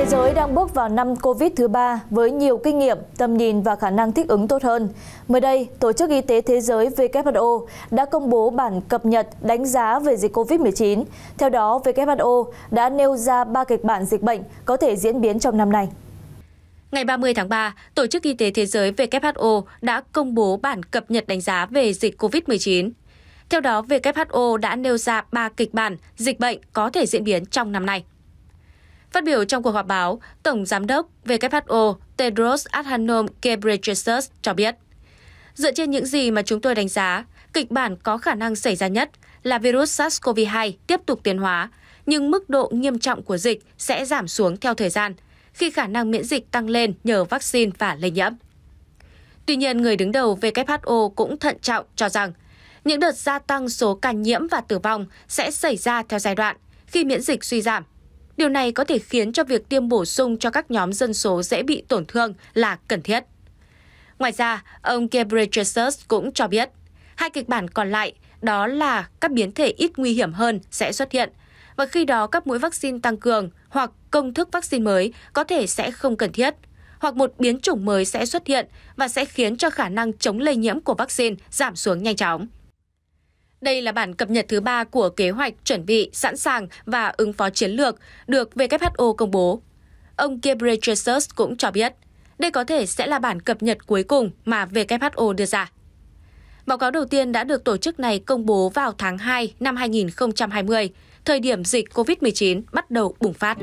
Thế giới đang bước vào năm COVID thứ ba với nhiều kinh nghiệm, tầm nhìn và khả năng thích ứng tốt hơn. Mới đây, Tổ chức Y tế Thế giới WHO đã công bố bản cập nhật đánh giá về dịch COVID-19. Theo đó, WHO đã nêu ra ba kịch bản dịch bệnh có thể diễn biến trong năm nay. Ngày 30 tháng 3, Tổ chức Y tế Thế giới WHO đã công bố bản cập nhật đánh giá về dịch COVID-19. Theo đó, WHO đã nêu ra ba kịch bản dịch bệnh có thể diễn biến trong năm nay. Phát biểu trong cuộc họp báo, Tổng Giám đốc WHO Tedros Adhanom Ghebreyesus cho biết, dựa trên những gì mà chúng tôi đánh giá, kịch bản có khả năng xảy ra nhất là virus SARS-CoV-2 tiếp tục tiến hóa, nhưng mức độ nghiêm trọng của dịch sẽ giảm xuống theo thời gian khi khả năng miễn dịch tăng lên nhờ vaccine và lây nhiễm. Tuy nhiên, người đứng đầu WHO cũng thận trọng cho rằng những đợt gia tăng số ca nhiễm và tử vong sẽ xảy ra theo giai đoạn khi miễn dịch suy giảm Điều này có thể khiến cho việc tiêm bổ sung cho các nhóm dân số dễ bị tổn thương là cần thiết. Ngoài ra, ông Ghebreyesus cũng cho biết, hai kịch bản còn lại đó là các biến thể ít nguy hiểm hơn sẽ xuất hiện và khi đó các mũi vaccine tăng cường hoặc công thức vaccine mới có thể sẽ không cần thiết hoặc một biến chủng mới sẽ xuất hiện và sẽ khiến cho khả năng chống lây nhiễm của vaccine giảm xuống nhanh chóng. Đây là bản cập nhật thứ ba của kế hoạch chuẩn bị sẵn sàng và ứng phó chiến lược được WHO công bố. Ông Ghebreyesus cũng cho biết, đây có thể sẽ là bản cập nhật cuối cùng mà WHO đưa ra. Báo cáo đầu tiên đã được tổ chức này công bố vào tháng 2 năm 2020, thời điểm dịch COVID-19 bắt đầu bùng phát.